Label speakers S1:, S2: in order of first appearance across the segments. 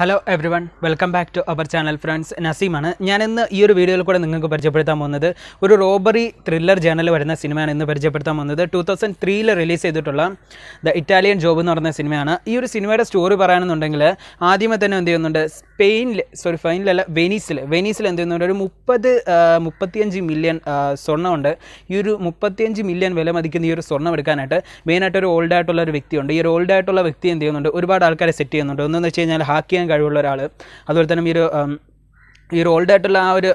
S1: Hello everyone welcome back to our channel friends നസീമാണ് ഞാൻ ഇന്ന് ഈ ഒരു വീഡിയോയിൽ കൂടെ നിങ്ങൾക്ക് പരിചയപ്പെടുത്താൻ പോകുന്നത് ഒരു റോബറി ത്രില്ലർ ജേണൽ വരുന്ന സിനിമയാണ് ഇന്ന് പരിചയപ്പെടുത്താൻ പോകുന്നത് ടു തൗസൻഡ് ത്രീയിൽ റിലീസ് ചെയ്തിട്ടുള്ള ദ ഇറ്റാലിയൻ ജോബ് എന്ന് പറയുന്ന സിനിമയാണ് ഈ ഒരു സിനിമയുടെ സ്റ്റോറി പറയുകയാണെന്നുണ്ടെങ്കിൽ ആദ്യമേ തന്നെ എന്ത് ചെയ്യുന്നുണ്ട് സ്പെയിനിൽ സോറി ഫൈനിലല്ല വെനീസിൽ വെനീസിൽ എന്ത് ചെയ്യുന്നുണ്ട് ഒരു മുപ്പത് മുപ്പത്തിയഞ്ച് മില്യൺ സ്വർണ്ണമുണ്ട് ഈ ഒരു മുപ്പത്തിയഞ്ച് മില്യൺ വില മതിക്കുന്ന ഈ ഒരു സ്വർണ്ണം എടുക്കാനായിട്ട് മെയിനായിട്ട് ഒരു ഓൾഡായിട്ടുള്ള ഒരു വ്യക്തിയുണ്ട് ഈ ഒരു ഓൾഡായിട്ടുള്ള വ്യക്തി എന്ത് ചെയ്യുന്നുണ്ട് ഒരുപാട് ആൾക്കാരെ സെറ്റ് ചെയ്യുന്നുണ്ട് ഒന്നെന്ന് വെച്ച് കഴിഞ്ഞാൽ ഹാക്കിയാൻ കഴിവുള്ള ഒരാൾ അതുപോലെ തന്നെ ഈ ഒരു ഈ ഒരു ഓൾഡ് ആയിട്ടുള്ള ആ ഒരു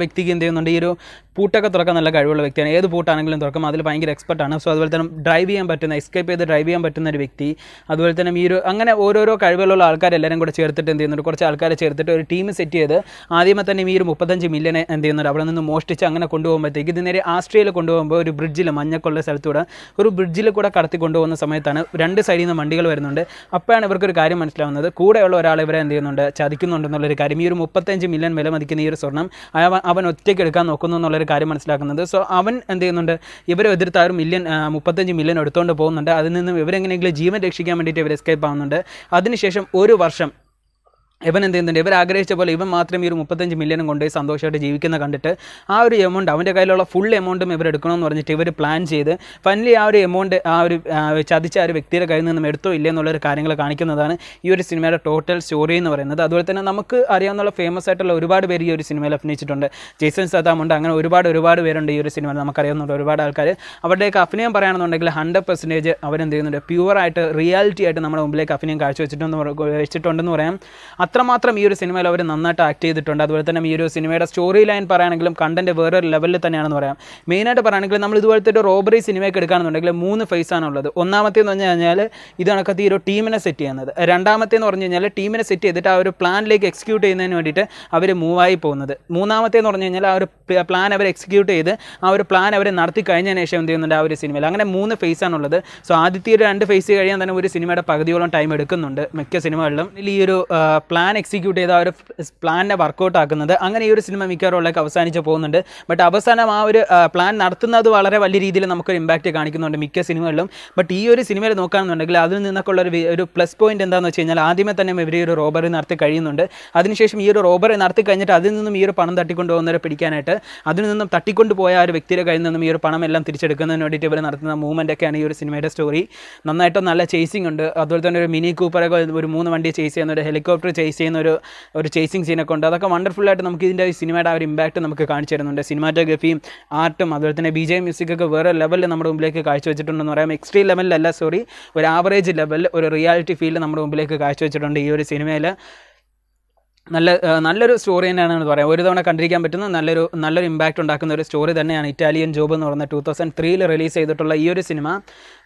S1: വ്യക്തിക്ക് എന്ത് ചെയ്യുന്നുണ്ട് ഈ ഒരു പൂട്ടൊക്കെ തുറക്കാൻ നല്ല കഴിവുള്ള വ്യക്തിയാണ് ഏത് പൂട്ടാണെങ്കിലും തുറക്കും അതിൽ ഭയങ്കര എക്സ്പെർട്ടാണ് സോ അതുപോലെ തന്നെ ഡ്രൈവ് ചെയ്യാൻ പറ്റുന്ന എസ്കേപ്പ് ചെയ്ത് ഡ്രൈവ് ചെയ്യാൻ പറ്റുന്ന ഒരു വ്യക്തി അതുപോലെ തന്നെ ഈ ഒരു അങ്ങനെ ഓരോരോ കഴിവുകളുള്ള ആൾക്കാർ എല്ലാവരും കൂടെ ചേർത്തിട്ട് എന്ത് ചെയ്യുന്നുണ്ട് കുറച്ച് ആൾക്കാരെ ചേർത്തിട്ട് ഒരു ടീം സെറ്റ് ചെയ്ത് ആദ്യമേ തന്നെ ഈ ഒരു മുപ്പത്തഞ്ച് മില്യനെ എന്ത് ചെയ്യുന്നുണ്ട് അവിടെ നിന്ന് മോഷ്ടിച്ച് അങ്ങനെ കൊണ്ടുപോകുമ്പോഴത്തേക്ക് ഇത് നേരെ ആസ്ട്രേലിയയിൽ കൊണ്ടുപോകുമ്പോൾ ഒരു ബ്രിഡ്ജിൽ മഞ്ഞക്കുള്ള സ്ഥലത്തൂടെ ഒരു ബ്രിഡ്ജിൽ കൂടെ കടത്തി കൊണ്ടുപോകുന്ന സമയത്താണ് രണ്ട് സൈഡിൽ നിന്ന് വണ്ടികൾ വരുന്നുണ്ട് അപ്പോഴാണ് ഇവർക്കൊരു കാര്യം മനസ്സിലാവുന്നത് കൂടെയുള്ള ഒരാൾ ഇവരെ എന്ത് ചെയ്യുന്നുണ്ട് ചതിക്കുന്നുണ്ടെന്നുള്ളൊരു കാര്യം ഈ ഒരു മുപ്പത്തഞ്ച് മില്യൺ വില മതിക്കുന്ന ഈ ഒരു സ്വർണ്ണം അവൻ ഒറ്റയ്ക്ക് എടുക്കാൻ നോക്കുന്നു എന്നുള്ളൊരു കാര്യം മനസ്സിലാക്കുന്നത് സോ അവൻ എന്ത് ചെയ്യുന്നുണ്ട് ഇവരെ എതിർത്ത് ഒരു മില്യൺ മുപ്പത്തഞ്ച് മില്യൺ എടുത്തുകൊണ്ട് പോകുന്നുണ്ട് അതിൽ നിന്നും ഇവരെങ്ങനെയെങ്കിലും ജീവൻ രക്ഷിക്കാൻ വേണ്ടിയിട്ട് ഇവർ എസ്കേപ്പ് ആവുന്നുണ്ട് അതിനുശേഷം ഒരു വർഷം ഇവൻ എന്ത് ചെയ്യുന്നുണ്ട് ഇവർ ആഗ്രഹിച്ച പോലെ ഇവൻ മാത്രം ഈ ഒരു മുപ്പത്തഞ്ച് മില്യനും കൊണ്ടുപോയി സന്തോഷമായിട്ട് ജീവിക്കുന്ന കണ്ടിട്ട് ആ ഒരു എമൗണ്ട് അവൻ്റെ കയ്യിലുള്ള ഫുൾ എമൗണ്ടും ഇവർ എടുക്കണമെന്ന് പറഞ്ഞിട്ട് ഇവർ പ്ലാൻ ചെയ്ത് ഫൈനലി ആ ഒരു എമൗണ്ട് ആ ഒരു ചതിച്ച ആ ഒരു വ്യക്തിയുടെ കയ്യിൽ നിന്നും എടുത്തോ ഇല്ലെന്നുള്ള ഒരു കാര്യങ്ങൾ കാണിക്കുന്നതാണ് ഈ ഒരു സിനിമയുടെ ടോട്ടൽ സ്റ്റോറി എന്ന് പറയുന്നത് അതുപോലെ തന്നെ നമുക്ക് അറിയാവുന്ന ഫേമസ് ആയിട്ടുള്ള ഒരുപാട് പേര് ഈ ഒരു സിനിമയിൽ അഭിനയിച്ചിട്ടുണ്ട് ജെയ്സൺ സദാമുണ്ട് അങ്ങനെ ഒരുപാട് ഒരുപാട് പേരുണ്ട് ഈ ഒരു സിനിമയിൽ നമുക്കറിയാവുന്ന ഒരുപാട് ആൾക്കാർ അവരുടെയൊക്കെ അഭിനയം പറയുകയാണെന്നുണ്ടെങ്കിൽ ഹൺഡ്രഡ് പെർസെൻറ്റേജ് അവരെന്ത് ചെയ്യുന്നുണ്ട് പ്യുവറായിട്ട് റിയാലിറ്റി ആയിട്ട് നമ്മുടെ മുമ്പിലേക്ക് അഭിനയം കാഴ്ച വെച്ചിട്ടുണ്ടെന്ന് വെച്ചിട്ടുണ്ടെന്ന് പറയാം അത്രമാത്രം ഈ ഒരു സിനിമയിൽ അവർ നന്നായിട്ട് ആക്ട് ചെയ്തിട്ടുണ്ട് അതുപോലെ തന്നെ ഈ ഒരു സിനിമയുടെ സ്റ്റോറി ലൈൻ പറയുകയാണെങ്കിലും കണ്ടൻറ്റ് വേറൊരു ലെവലിൽ തന്നെയാണെന്ന് പറയാം മെയിനായിട്ട് പറയുകയാണെങ്കിൽ നമ്മൾ ഇതുപോലത്തെ ഒരു റോബറി സിനിമയൊക്കെ എടുക്കുകയാണെന്നുണ്ടെങ്കിൽ മൂന്ന് ഉള്ളത് ഒന്നാമത്തേന്ന് പറഞ്ഞു കഴിഞ്ഞാൽ ഇത് ഈ ഒരു ടീമിനെ സെറ്റ് ചെയ്യുന്നത് രണ്ടാമത്തേന്ന് പറഞ്ഞു കഴിഞ്ഞാൽ ടീമിനെ സെറ്റ് ചെയ്തിട്ട് ആ ഒരു പ്ലാനിലേക്ക് എക്സിക്യൂട്ട് ചെയ്യുന്നതിന് വേണ്ടിയിട്ട് അവർ മൂവായി പോകുന്നത് മൂന്നാമത്തേന്ന് പറഞ്ഞു കഴിഞ്ഞാൽ ആ ഒരു പ്ലാൻ അവർ എക്സിക്യൂട്ട് ചെയ്ത് ആ ഒരു പ്ലാൻ അവർ നടത്തി കഴിഞ്ഞതിന് ശേഷം എന്ത് ചെയ്യുന്നുണ്ട് ആ ഒരു സിനിമയിൽ അങ്ങനെ മൂന്ന് ഉള്ളത് സോ ആദ്യത്തെ ഒരു രണ്ട് ഫേസ് കഴിയാൻ തന്നെ ഒരു സിനിമയുടെ പകുതിയോളം ടൈം എടുക്കുന്നുണ്ട് മിക്ക സിനിമകളിലും ഈ ഒരു പ്ലാൻ പ്ലാൻ എക്സിക്യൂട്ട് ചെയ്ത് ആ ഒരു പ്ലാനിനെ വർക്ക്ഔട്ട് ആക്കുന്നത് അങ്ങനെ ഈ ഒരു സിനിമ മിക്കവാറുള്ളൊക്കെ അവസാനിച്ച് പോകുന്നുണ്ട് ബട്ട് അവസാനം ആ ഒരു പ്ലാൻ നടത്തുന്നത് വളരെ വലിയ രീതിയിൽ നമുക്കൊരു ഇമ്പാക്റ്റ് കാണിക്കുന്നുണ്ട് മിക്ക സിനിമകളിലും ബട്ട് ഈ ഒരു സിനിമയിൽ നോക്കുകയാണെന്നുണ്ടെങ്കിൽ അതിൽ നിന്നൊക്കെ ഒരു ഒരു പ്ലസ് പോയിന്റ് എന്താണെന്ന് വെച്ച് കഴിഞ്ഞാൽ ആദ്യമേ തന്നെ ഇവർ ഒരു റോബറി നടത്തി കഴിയുന്നുണ്ട് അതിനുശേഷം ഈ ഒരു റോബറി നടത്തി കഴിഞ്ഞിട്ട് അതിൽ നിന്നും ഈ ഒരു പണം തട്ടിക്കൊണ്ട് പോകുന്നവരെ പിടിക്കാനായിട്ട് അതിൽ നിന്നും തട്ടിക്കൊണ്ട് പോയ ആ ഒരു വ്യക്തിയുടെ കയ്യിൽ നിന്നും ഈ ഒരു പണം എല്ലാം തിരിച്ചെടുക്കുന്നതിന് വേണ്ടിയിട്ട് ഇവർ നടത്തുന്ന മൂവ്മെൻ്റ് ഒക്കെയാണ് ഈ ഒരു സിനിമയുടെ സ്റ്റോറി നന്നായിട്ട് നല്ല ചേസിംഗ് ഉണ്ട് അതുപോലെ തന്നെ ഒരു മിനി കൂപ്പറൊക്കെ ഒരു മൂന്ന് വണ്ടി ചേസ് ചെയ്യുന്ന ഒരു ഹെലികോപ്റ്റർ ചേസ് ചെയ്യുന്ന ഒരു ഒരു ചേസിങ് സീനൊക്കെ ഉണ്ട് അതൊക്കെ ആയിട്ട് നമുക്ക് ഇതിൻ്റെ ഈ സിനിമയുടെ ആ ഒരു ഇമ്പാക്റ്റ് നമുക്ക് കാണിച്ചു തരുന്നുണ്ട് സിനിമാറ്റോഗ്രഫിയും ആർട്ടും അതുപോലെ തന്നെ ബി ജെ മ്യൂസിക്കൊക്കെ വേറെ ലെവലിൽ നമ്മുടെ മുമ്പിലേക്ക് കാഴ്ചവെച്ചിട്ടുണ്ടെന്ന് പറയാം എക്സ്ട്രീം ലെവലിലല്ല സോറി ഒരു ആവറേജ് ലെവലിൽ ഒരു റിയാലിറ്റി ഫീൽഡ് നമ്മുടെ മുമ്പിലേക്ക് കാഴ്ചവെച്ചിട്ടുണ്ട് ഈ ഒരു സിനിമയിൽ നല്ല നല്ലൊരു സ്റ്റോറി തന്നെയാണ് പറയാം ഒരു തവണ കണ്ടിരിക്കാൻ പറ്റുന്ന നല്ലൊരു നല്ലൊരു ഇമ്പാക്റ്റ് ഉണ്ടാക്കുന്ന ഒരു സ്റ്റോറി തന്നെയാണ് ഇറ്റാലിയൻ ജോബ് എന്ന് പറഞ്ഞ ടൂ തൗസൻഡ് ത്രീയിൽ റിലീസ് ചെയ്തിട്ടുള്ള ഈ ഒരു സിനിമ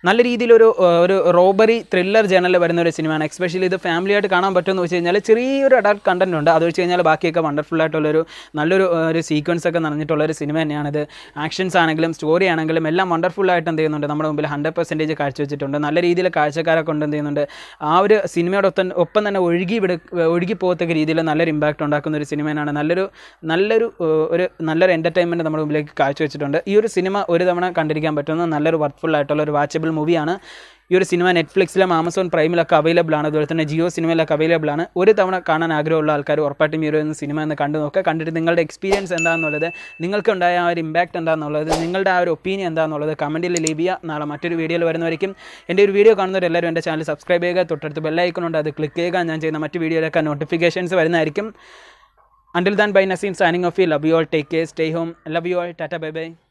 S1: നല്ല രീതിയിലൊരു ഒരു റോബറി ത്രില്ലർ ജേണലിൽ വരുന്ന ഒരു സിനിമയാണ് എക്സ്പെഷ്യലി ഇത് ഫാമിലി ആയിട്ട് കാണാൻ പറ്റുമെന്ന് വെച്ച് കഴിഞ്ഞാൽ ചെറിയൊരു അഡൾട്ട് കണ്ടന്റ് ഉണ്ട് അത് വെച്ച് കഴിഞ്ഞാൽ ബാക്കിയൊക്കെ ആയിട്ടുള്ളൊരു നല്ലൊരു ഒരു സീക്വൻസ് ഒക്കെ നിറഞ്ഞിട്ടുള്ള ഒരു സിനിമ തന്നെയാണിത് ആക്ഷൻസ് ആണെങ്കിലും സ്റ്റോറി ആണെങ്കിലും എല്ലാം ആയിട്ട് എന്ത് ചെയ്യുന്നുണ്ട് നമ്മുടെ മുമ്പിൽ ഹൺഡ്രഡ് പെർസെൻറ്റേജ് വെച്ചിട്ടുണ്ട് നല്ല രീതിയിൽ കാഴ്ചക്കാരെ കൊണ്ട് എന്ത് ചെയ്യുന്നുണ്ട് ആ ഒരു സിനിമയോടൊപ്പം ഒപ്പം തന്നെ ഒഴുകി വിട ഒഴുകി പോകത്തക്ക രീതിയിൽ നല്ലൊരു ഇമ്പാക്റ്റ് ഉണ്ടാക്കുന്ന ഒരു സിനിമയാണ് നല്ലൊരു നല്ലൊരു ഒരു നല്ലൊരു എൻ്റർടൈൻമെൻറ്റ് നമ്മുടെ മുമ്പിലേക്ക് കാഴ്ചവെച്ചിട്ടുണ്ട് ഈ ഒരു സിനിമ ഒരു തവണ കണ്ടിരിക്കാൻ പറ്റുന്ന നല്ലൊരു വർക്ക്ഫുൾ ആയിട്ടുള്ള ഒരു വാച്ചബിൾ മൂവിയാണ് ഈ ഒരു സിനിമ നെറ്റ്ഫ്ലിക്സിലും ആമസോൺ പ്രൈമിലൊക്കെ അവൈലബിൾ ആണ് അതുപോലെ തന്നെ ജിയോ സിനിമയിലൊക്കെ അവൈലബിൾ ആണ് ഒരു തവണ കാണാൻ ആഗ്രഹമുള്ള ആൾക്കാർ ഉറപ്പായിട്ടും ഈ ഒരു സിനിമ എന്ന് കണ്ടു നോക്കുക കണ്ടിട്ട് നിങ്ങളുടെ എക്സ്പീരിയൻസ് എന്താണെന്നുള്ളത് നിങ്ങൾക്കുണ്ടായ ആ ഒരു ഇമ്പാക്റ്റ് എന്താണെന്നുള്ളത് നിങ്ങളുടെ ആ ഒരു ഒപ്പീനിയൻ എന്താണെന്നുള്ളത് കമൻറ്റിൽ ലീവ് നാളെ മറ്റൊരു വീഡിയോയിൽ വരുന്നവരേക്കും എൻ്റെ ഒരു വീഡിയോ കാണുന്നവരെല്ലാവരും എൻ്റെ ചാനൽ സബ്സ്ക്രൈബ് ചെയ്യുക തൊട്ടടുത്ത് ബെല്ലൈക്കണുണ്ട് അത് ക്ലിക്ക് ചെയ്യുക ഞാൻ ചെയ്യുന്ന മറ്റ് വീഡിയോയിലൊക്കെ നോട്ടിഫിക്കേഷൻസ് വരുന്നതായിരിക്കും Until then, Naseem സാനിങ് signing off. Love you all. Take care. Stay home. Love you all. Tata. Bye bye.